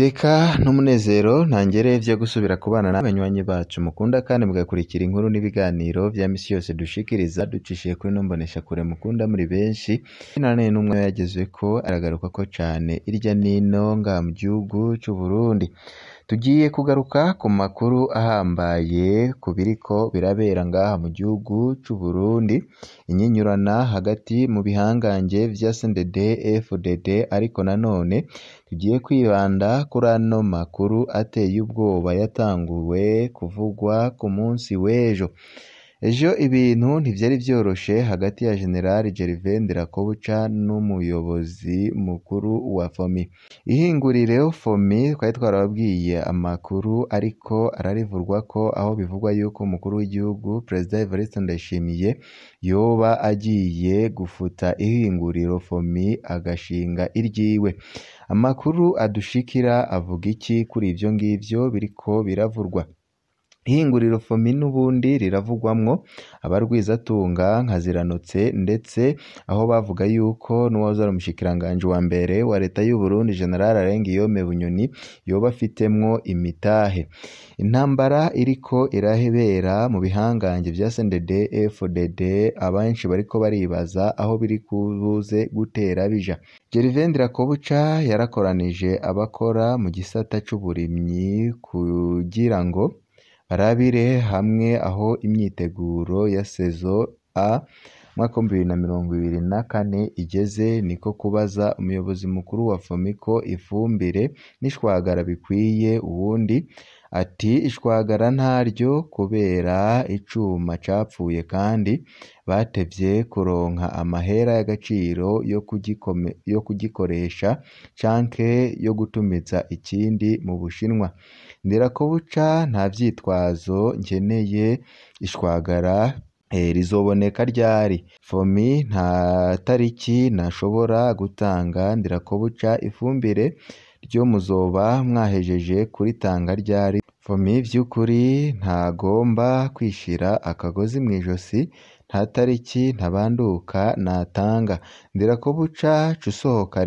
iteka n'umunezero ntangere byo gusubira kubana na bacu mukunda kandi mugakurikira inkuru n'ibiganiro bya misi yose dushikiriza ducishije kuri nombonesha kure mukunda muri benshi nanone n'umwe yageze ko aragaruka ko cyane irya nino nga mu gihugu cy'u Burundi Tugiye kugaruka ku makuru ahambaye ku biriko birabera ngaha mu gihugu cy'u Burundi inyinyurana hagati mu bihangange vya CNDD FDD ariko nanone tugiye kwibanda kuri ano makuru ateye ubwoba yatanguwe kuvugwa ku munsi w'ejo Ejo ibintu ntibyari byoroshye hagati ya Jenerali Gervais Ndirakobuca n'umuyobozi mukuru wa Fomi. Ihinguriro Fomi twari twarababwiye amakuru ariko ararivurwa ko aho bivugwa yuko umukuru w'igihugu Perezida Evariste Ndayishimiye yoba agiye gufuta ihinguriro Fomi agashinga iryiwe. Amakuru adushikira avuga iki kuri ibyo ngibyo biriko biravurwa ihinguriro Famina ubundi riravugwamo abarwizatunga nka ndetse aho bavuga yuko n'uwahoze umushikiranganji wa mbere wa leta y'u Burundi Gen Arengiyome Bunyoni yoba afitemo imitahe intambara iriko irahebera mu bihangange bya CNDD-FDD abenshi ko baribaza aho biri kubuze gutera bija Gervain Ndirakobuca yarakoranije abakora mu gisata c'uburimyi kugira ngo barabire hamwe aho imyiteguro ya sezo A na na mirongo ibiri kane igeze niko kubaza Umuyobozi Mukuru wa fomiko ifumbire n'ishwagara bikwiye ubundi Ati “Ishwagara ntaryo kubera icuma capfuye kandi batevye kuronka amahera y'agaciro yo kugikoresha canke yo gutumiza ikindi mu Bushinwa ndirakobuca nta vyitwazo nkeneye ishwagara eh, rizoboneka ryari fomi nta tariki nashobora gutanga ndirakobuca ifumbire ryo muzoba mwahejeje kuritanga ryari fomi by'ukuri ntagomba kwishira akagozi mu ijosi nta tariki ntabanduka natanga ndira ko buca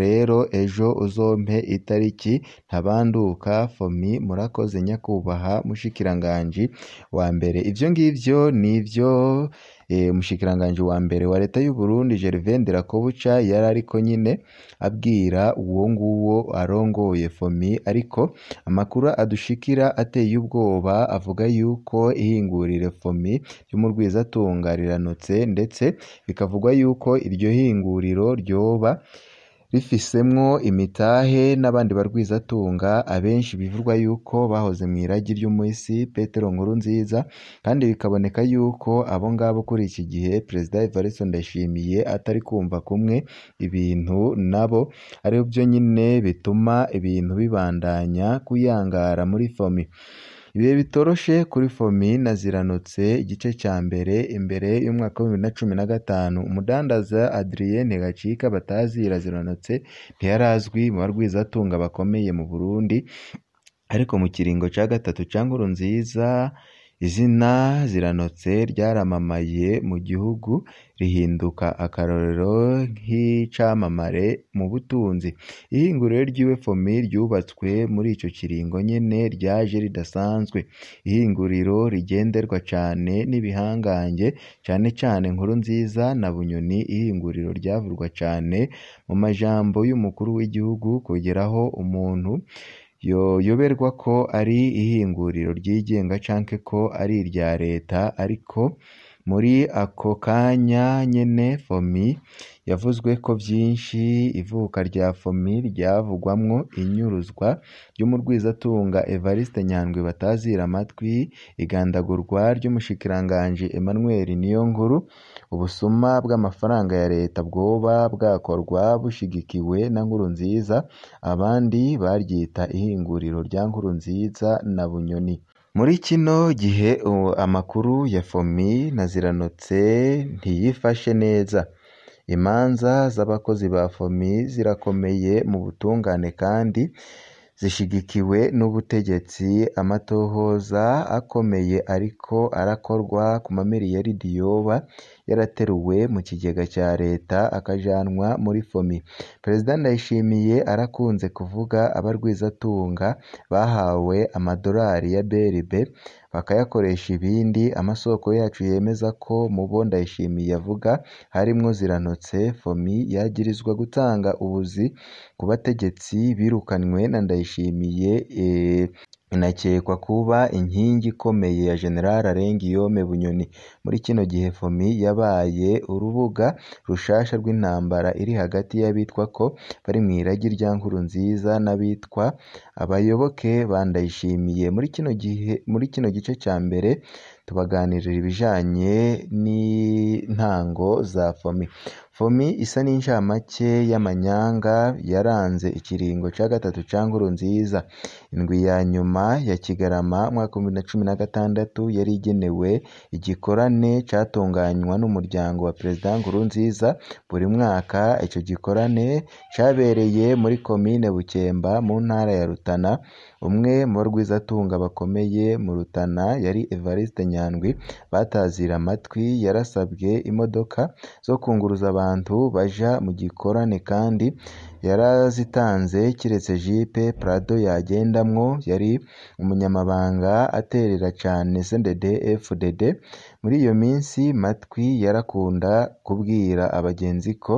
rero ejo uzompe itariki ntabanduka fomi murakoze nyakubahwa mushikiranganji wa mbere ibyo ngibyo nibyo umushikiranganji eh, wa mbere wa leta y'u Burundi Gervain Ndirakobuca yari ariko nyine abwira uwo nguwo arongoye Fomi ariko amakuru adushikira ateye ubwoba avuga yuko ihingurire Fomi ryo mu Rwizatunga ndetse bikavugwa yuko iryo hinguriro ryoba rifisemwo imitahe n'abandi barwizatunga abenshi bivugwa yuko bahoze mu iragi ry'umuhisi Petero Nkuru nziza kandi bikaboneka yuko abo ngabo kuri iki gihe Perezida Evariste Ndayishimiye atari kumva kumwe ibintu nabo byo nyine bituma ibintu bibandanya kuyangara muri fomi Ibihe bitoroshe kuri Famille naziranutse igice cya mbere imbere y'umwaka wa gatanu umudandaza Adrien Gacika batazi Raziranotse ntiyari azwi mu barwizatunga bakomeye mu Burundi ariko mu kiringo cya gatatu cya Nkurunziza Izina ziranotse ryaramamaye mu gihugu rihinduka akarorero nk'icyamamare mu butunzi. Ihinguriro ry'i Fomi ryubatswe muri icyo kiringo nyine ryaje ridasanzwe. Ihinguriro rigenderwa cyane n'ibihangange cyane cyane inkuru nziza na Bunyoni. Ihinguriro ryavurwa cyane mu majambo y'umukuru w'igihugu kugeraho umuntu yoberwa ko ari ihinguriro ryigenga canke ko ari irya Leta ariko Muri ako kanya Fomi yavuzwe ko byinshi ivuka rya Fombi ryavugwamo inyuruzwa ry'umugwizatunga Evariste Nyandwi batazira amatwi, igandagurwa ry'umushikiranganji Emmanuel Niyonkuru, ubusuma bw'amafaranga ya leta bwoba bwakorwa bushigikiwe na Nkuru nziza abandi baryita ihinguriro rya Nkuru nziza na Bunyoni. Muri kino gihe amakuru ya Fomi naziranutse ntiyifashe neza imanza z'abakozi ba Fomi zirakomeye mu butungane kandi zishyigikiwe n'ubutegetsi amatohoza akomeye ariko arakorwa ku mamiriyaridi yoba yarateruwe mu kigega cya Leta akajanwa muri FOMI Perezida Ndayishimiye arakunze kuvuga abarwizatunga bahawe amadolari ya BRB bakayakoresha ibindi. Amasoko yacu yemeza ko Mubo Ndayishimiye avuga harimo Ziranotse fomi yagirizwa gutanga ubuzi ku bategetsi birukanywe na Ndayishimiye eh, inakekwa kuba inkingi ikomeye ya Gen Alain Guillaume Bunyoni muri kino gihe fomi yabaye urubuga rushasha rw'intambara iri hagati y'abitwa ko bari mu iragi rya nziza n'abitwa abayoboke muri kino gihe muri kino gice cya mbere tubaganirira ibijyanye n'intango za Fomi Fomi isa n'inshamake y'amanyanga yaranze ikiringo cya gatatu cya Nkurunziza indwi ya nyuma ya Kigarama mwaka w'ibihumbi bibiri na cumi na gatandatu yari igenewe igikorane cyatunganywa n'umuryango wa Perezida Nkurunziza buri mwaka icyo gikorane cyabereye muri Komine Bukemba mu Ntara ya Rutana Umwe mu barwizatunga bakomeye mu Rutana yari Evariste Nyandwi batazira amatwi yarasabwe imodoka zo kunguruza abantu bajya mu gikorane kandi yarazitanze keretse Jeep Prado yagendamwo yari umunyamabanga aterera cyane CNDD-FDD muri iyo minsi Matwi yarakunda kubwira abagenzi ko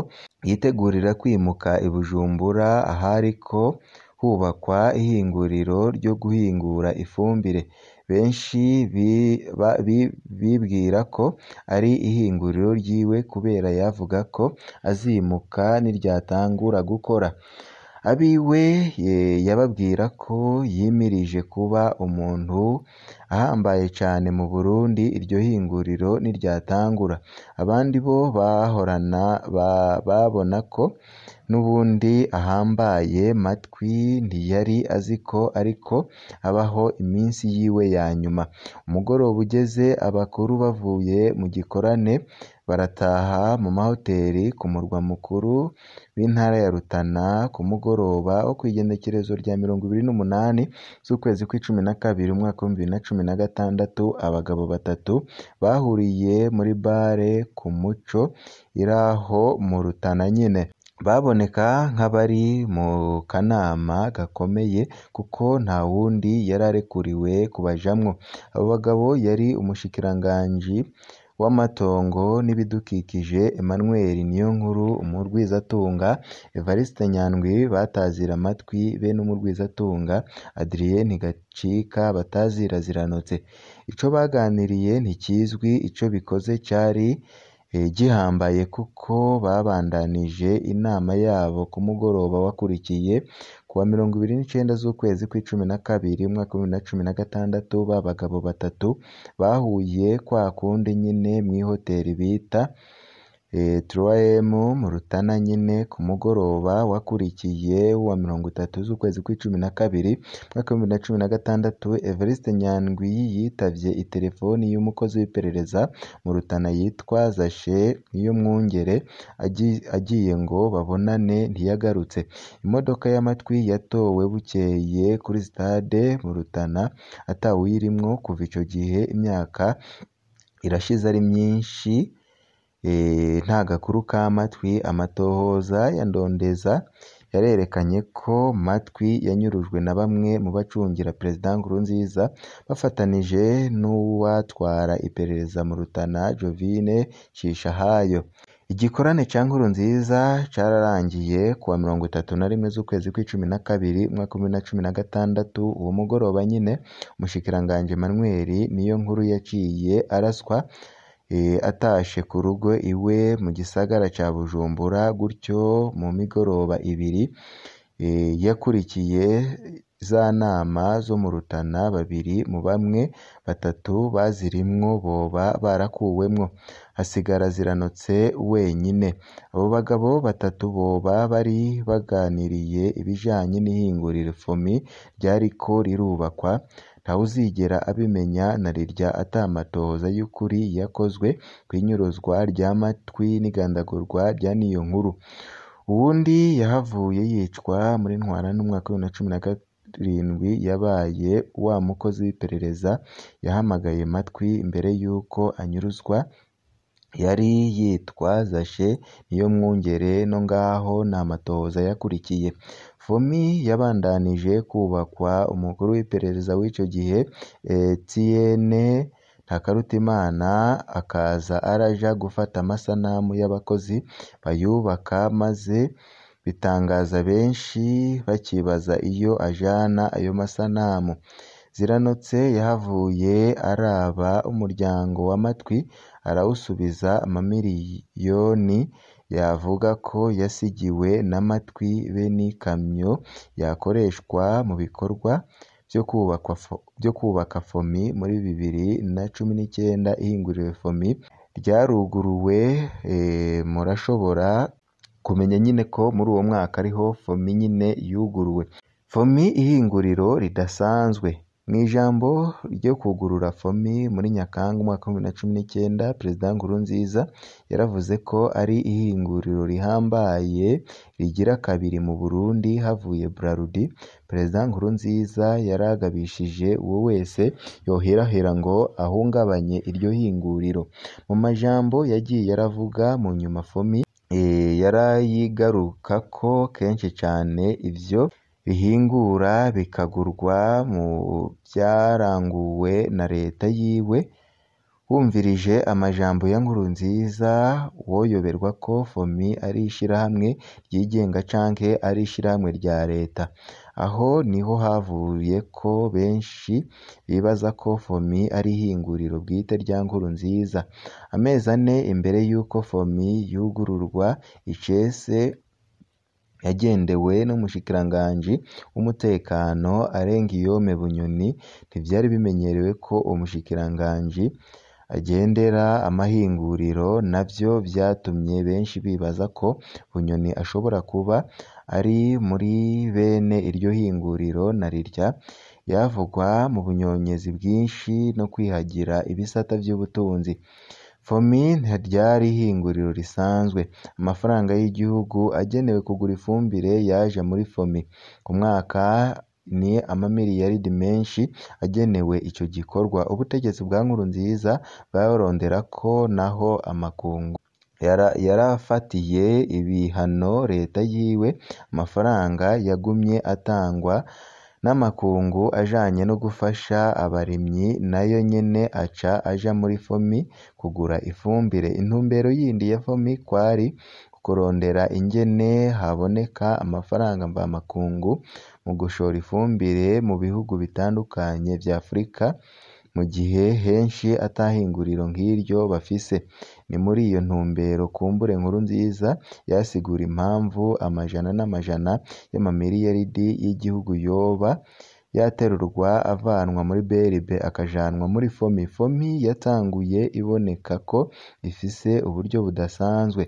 yitegurira kwimuka i Bujumbura ahari ko hubakwa ihinguriro ryo guhingura ifumbire benshi bibwira ko ari ihinguriro ryiwe kubera yavuga ko azimuka niryatangura gukora Abiwe yababwira ko yimirije kuba umuntu ahambaye cyane mu Burundi iryo hinguriro niryatangura abandi bo babona ko n'ubundi ahambaye matwi ntiyari azi ko ariko abaho iminsi yiwe ya nyuma. Umugoroba ugeze abakuru bavuye mu gikorane barataha mu mahoteli ku murwa mukuru w'Intara ya Rutana ku mugoroba wo ku igenekerezo rya mirongo ibiri n'umunani z'ukwezi kw'icumi na kabiri umwaka w'ibihumbi bibiri na cumi na gatandatu, abagabo batatu bahuriye muri bare ku Muco iri aho mu Rutana nyine baboneka nk'abari mu kanama gakomeye kuko nta wundi yari arekuriwe kubajyamo. Abo bagabo yari umushikiranganji w'amatongo n'ibidukikije Emmanuel Niyonkuru, Umurwizatunga Evariste Nyandwi batazira amatwi bene numurwizatunga Adrien Gacika bataziranutse. icyo baganiriye ntikizwi, icyo bikoze cyari eh, gihambaye kuko babandanije inama yabo ku mugoroba wakurikiye Kuwa mirongo ibiri n'icyenda z'ukwezi kw'icumi na kabiri umwaka w'ibihumbi bibiri na cumi na gatandatu, ba bagabo batatu bahuye kwa kundi nyine mu ihoteli bita 3M eh, mu Rutana nyine ku mugoroba wakurikiye wa mirongo itatu z'ukwezi kw'icumi na kabiri umwaka w'ibihumbi bibiri na cumi na gatandatu Evariste Nyandwi yitabye iterefoni y'umukozi w'iperereza mu Rutana yitwa Zache Niyomwungere agiye ngo babonane ntiyagarutse imodoka y'amatwi yatowe bukeye kuri Stade mu Rutana atawuyirimwo kuva icyo gihe imyaka irashize ari myinshi Eh, nta gakuru ka Matwi amatohoza ya Ndondeza yarerekanye ko Matwi yanyurujwe na bamwe mu bacungira Perezida nziza bafatanije n'uwatwara iperereza mu Rutana Jovine Nshishahayo Igikorane cya nziza cyararangiye kuwa mirongo itatu na rimwe z'ukwezi kw'icumi na kabiri umwaka bibiri na cumi na gatandatu uwo mugoroba nyine Umushikiranganji niyo nkuru yaciye araswa Eh, atashe ku rugo iwe mu gisagara cya Bujumbura gutyo mu migoroba ibiri eh, yakurikiye za nama zo mu Rutana babiri mu bamwe batatu bazirimwo boba barakuwemwo hasigara ziranotse wenyine abo bagabo batatu boba bari baganiriye ibijanye n'ihinguriro FOMI ryariko rirubakwa Ntawuzigera abimenya na rirya atamatohoza y'ukuri yakozwe ku inyuruzwa ry'amatwi n'igandagurwa rya n'iyo nkuru. ubundi yahavuye yicwa muri Ntwarante umwaka wa 2017 yabaye wa mukozi w'iperereza yahamagaye Matwi mbere y'uko anyuruzwa Yari yitwazashe niyo mwungere no ngaho nta matohoza yakurikiye. FOMI yabandanije kubakwa umukuru w'iperereza w'icyo gihe Etienne Ntakarutimana akaza araja gufata amasanamu y'abakozi bayubaka maze bitangaza benshi bakibaza iyo ajana ayo masanamu. Ziranotse yahavuye araba umuryango w'amatwi arawusubiza amamiliyoni yavuga ko yasigiwe n'amatwi be n'ikamyo yakoreshwa mu bikorwa byo kubaka Fomi muri bibiri na cumi n'icyenda ihingura Fomi ryaruguruwe e, murashobora kumenya nyine ko muri uwo mwaka ariho Fomi nyine yuguruwe Fomi ihinguriro ridasanzwe Mu ijambo ryo kugurura FOMI muri Nyakanga umwaka wa n’icyenda Perezida Nkurunziza yaravuze ko ari ihinguriro rihambaye rigira kabiri mu Burundi havuye Bralud Perezida Nkurunziza yaragabishije uwo wese yoherahera ngo ahungabanye iryo hinguriro mu majambo yagiye yaravuga mu nyuma FOMI eh, yarayigaruka ko kenshi cyane ibyo. bihingura bikagurwa mu byaranguwe na leta yiwe wumvirije amajambo ya nkuru nziza woyoberwa ko FOMI ari ishyirahamwe ryigenga canke ari ishyirahamwe rya leta aho niho havuye ko benshi bibaza ko FOMI ari ihinguriro bwite rya nkuru nziza amezi ane imbere y'uko FOMI yugururwa icese yagendewe n'umushikiranganji w'umutekano Alain Guillaume Bunyoni ntibyari bimenyerewe ko umushikiranganji agendera amahinguriro nabyo byatumye benshi bibaza ko Bunyoni ashobora kuba ari muri bene iryo hinguriro na rirya yavugwa mu bunyonyezi bwinshi no kwihagira ibisata by'ubutunzi Famine ryari ihinguriro risanzwe, amafaranga y'igihugu agenewe kugura ifumbire yaje muri fomi ku mwaka ni amamiliyaridi menshi agenewe icyo gikorwa, ubutegetsi bwa Nkurunziza bwarondera ko naho amakungu yarafatiye ibihano leta yiwe, amafaranga yagumye atangwa n'amakungu ajyanye no gufasha abaremyi nayo nyene aca aja muri Fomi kugura ifumbire intumbero yindi ya Fomi kwari kurondera ingene haboneka amafaranga mvamakungu mu gushora ifumbire mu bihugu bitandukanye vya Afurika mu gihe henshi ata hinguriro nk'iryo bafise. Ni muri iyo ntumbero kumbure Nkuru nziza yasigura impamvu amajana n'amajana y'amamiliyaridi y'igihugu yoba yaterurwa avanwa muri BRB akajanwa muri Fomi. Fomi yatanguye iboneka ko ifise uburyo budasanzwe.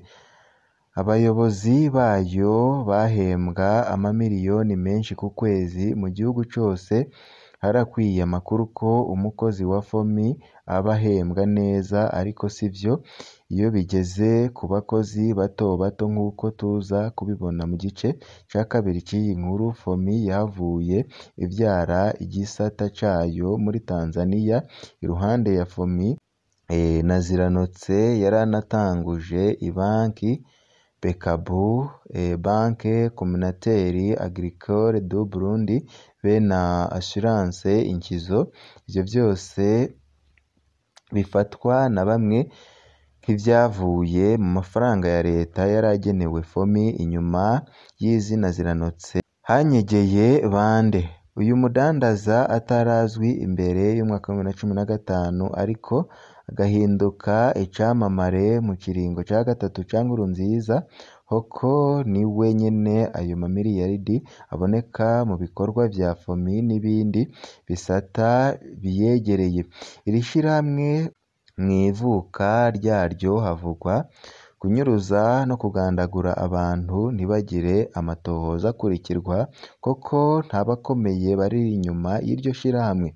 Abayobozi bayo bahembwa amamiliyoni menshi ku kwezi mu gihugu cyose harakwiye amakuru ko umukozi wa Fomi aba ahembwa neza ariko si byo iyo bigeze ku bakozi bato bato nk'uko tuza kubibona mu gice cya kabiri cy'iyi nkuru Fomi yavuye ibyara igisata cyayo muri Tanzania iruhande ya Fomi eh, na Ziranotse yaranatanguje ibanki Bekabu, e, banke kominateri agirikore du Burundi na ashiranse inkizo, ibyo byose bifatwa na bamwe nk'ibyavuye mu mafaranga ya Leta yari agenewe FOMI inyuma y'izina ziranotse hanyegeye bande uyu mudandaza atarazwi mbere y'umwaka wa gatanu ariko agahinduka icamamare mu kiringo cya gatatu cya nziza hoko ni wenyine ayo mamiliyaridi aboneka mu bikorwa bya fomi n'ibindi bisata biyegereye iri shyirahamwe mu ivuka ryaryo havugwa kunyuruza no kugandagura abantu ntibagire amatohoza akurikirwa kuko nta bakomeye bari inyuma y'iryo shyirahamwe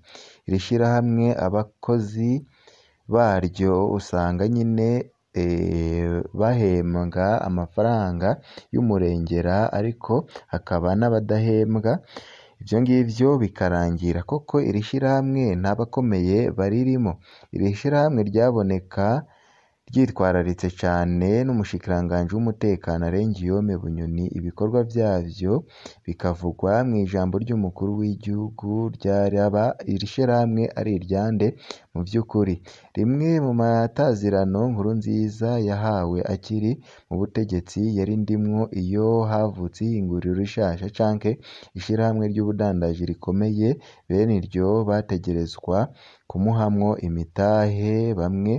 iri shyirahamwe abakozi baryo usanga nyine eh, bahembwa amafaranga y'umurengera ariko hakaba n'abadahembwa ibyo ngibyo bikarangira koko iri shyirahamwe nta abakomeye baririmo iri shyirahamwe ryaboneka ryitwararitse cyane n'umushikiranganji w'umutekano Alengiyome Bunyoni ibikorwa byabyo bikavugwa mu ijambo ry'umukuru w'igihugu ryaraba iri shyirahamwe ari irya mu by'ukuri rimwe mu matazirano nkuru nziza yahawe akiri mu butegetsi yari ndimwo iyo havutse ihinguriro rishasha canke ishyirahamwe ry'ubudandaji rikomeye bene iryo bategerezwa kumuhamwo imitahe bamwe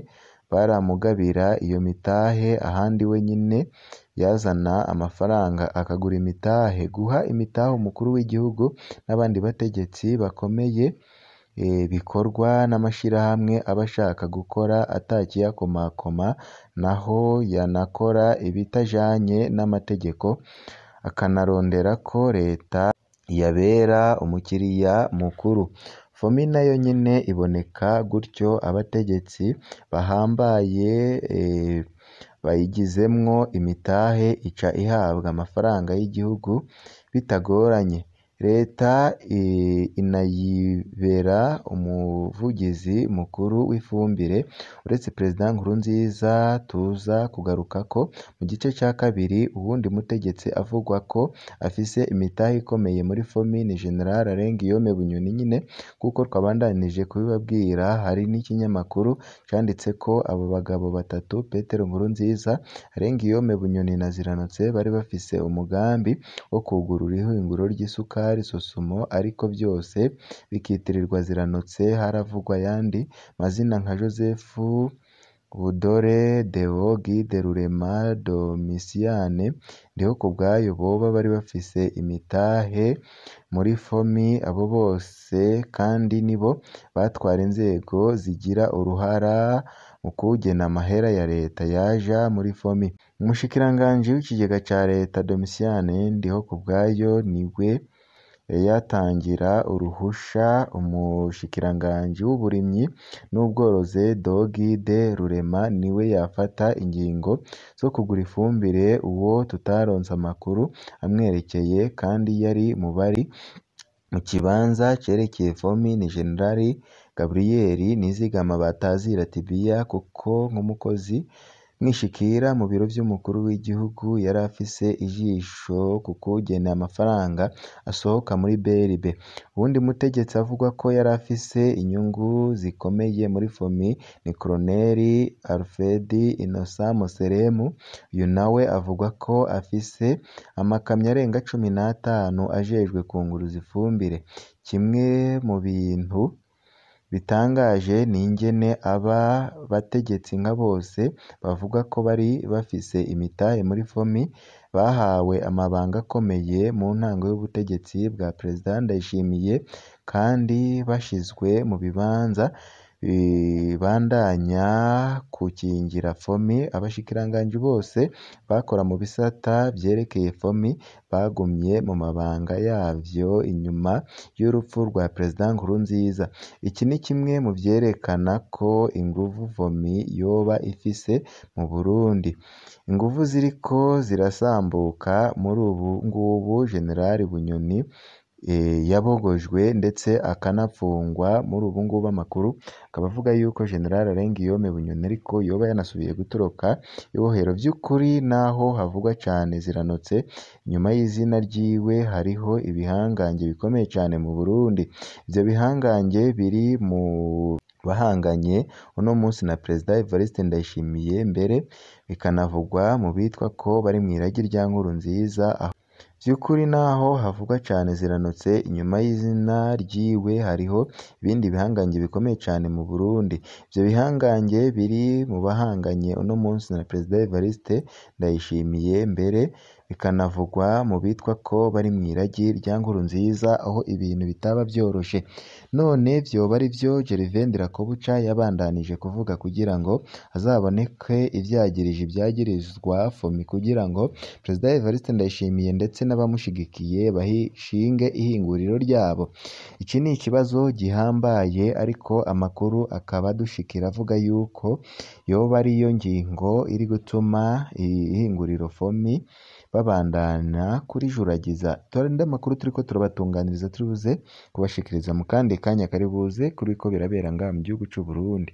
baramugabira iyo mitahe ahandi wenyine yazana amafaranga akagura imitahe. Guha imitahe umukuru w'igihugu n'abandi bategetsi bakomeye e, bikorwa n'amashyirahamwe aba ashaka gukora atakiyakomakoma naho yanakora ibitajanye n'amategeko akanarondera ko leta yabera umukiriya mukuru. Fomi nayo nyine iboneka gutyo abategetsi bahambaye eh, bayigizemo imitahe ica ihabwa amafaranga y'igihugu bitagoranye Leta eh, inayibera umuvugizi mukuru w'ifumbire uretse Perezida Nkurunziza tuza kugaruka ko mu gice cya kabiri uwundi mutegetsi avugwa ko afise imitahe ikomeye muri fomini general Gen Alain Guillaume Bunyoni nyene nk'uko twabandanije kubibabwira hari n'ikinyamakuru canditse ko abo bagabo batatu Petero Nkurunziza, Alain Guillaume Bunyoni na Ziranotse bari bafise umugambi wo kwugurura ihinguriro ry'isukari hari Susumo ariko byose bikitirirwa ziranutse haravugwa ayandi mazina nka Joseph Budore, Deo, Guide Rurema, ku Ndihokubwayo boba bari bafise imitahe muri Fomi abo bose kandi nibo batwara inzego zigira uruhara mu kugena amahera ya Leta yaja muri Fomi. Umushikiranganji w'ikigega cya Leta ndiho Domitien Ndihokubwayo niwe yatangira uruhusha umushikiranganji w'uburimyi n'ubworozi de Rurema niwe yafata ingingo zo kugura ifumbire uwo tutaronse amakuru amwerekeye kandi yari mu bari mu kibanza cyerekeye fomi ni Jenerali Gabriel Nizigama batazira tibiya kuko nk'umukozi Nishikira mu biro by'umukuru w'igihugu yari afise ijisho ku kugena amafaranga asohoka muri BRB. Uwundi mutegetsi avugwa ko yari afise inyungu zikomeye muri FOMI ni Coloneli Alfred Innocent Moseremu, uyu nawe avugwa ko afise amakamyo arenga cumi n'atanu ajejwe kunguruza ifumbire. Kimwe mu bintu Bitangaje ni ingene aba bategetsi nka bose bavuga ko bari bafise imitahe muri Fomi bahawe amabanga akomeye mu ntango y'ubutegetsi bwa Perezida Ndayishimiye kandi bashizwe mu bibanza Eh, bandanya kukingira FOMI abashikiranganji bose bakora mu bisata byerekeye FOMI bagumye mu mabanga yavyo inyuma y'urupfu rwa Perezida Nkurunziza iki ni kimwe mu byerekana ko inguvu FOMI yoba ifise mu Burundi inguvu ziriko zirasambuka muri ubu ngubu General Bunyoni Eh, yabogojwe ndetse akanafungwa muri ubu ngubu amakuru akaba avuga yuko General Allen Bunyoni ariko yoba yanasubiye gutoroka ibohero by'ukuri naho havugwa cyane ziranotse nyuma y'izina ryiwe hariho ibihangange bikomeye cyane mu Burundi ibyo bihangange biri mu bahanganye uno munsi na Perezida Evariste Ndayishimiye mbere bikanavugwa mu bitwa ko bari mu irage rya Nkuru nziza Nkurunziza by'ukuri naho havugwa cyane ziranutse inyuma y'izina ryiwe hariho ibindi bihangange bikomeye cyane mu Burundi ibyo bihangange biri mu bahanganye uno munsi na Perezida Evariste Ndayishimiye mbere bikanavugwa mu bitwa ko bari mu iragi rya Nkurunziza aho ibintu bitaba byoroshye none byoba ari byo Gervain Ndirakobuca yabandanije kuvuga kugira ngo azaboneke ibyagirije ibyagirizwa FOMI kugira ngo Perezida Evariste Ndayishimiye ndetse n'abamushyigikiye bahishinge ihinguriro ryabo iki ni ikibazo gihambaye ariko amakuru akaba dushikira avuga yuko yoba ariyo ngingo iri gutuma ihinguriro FOMI babandana kurijuragiza dore andi makuru turi ko turabatunganiriza turi kubashikiriza mu kandi kanya kari buze kuri ko birabera ngaha mu gihugu cy'u Burundi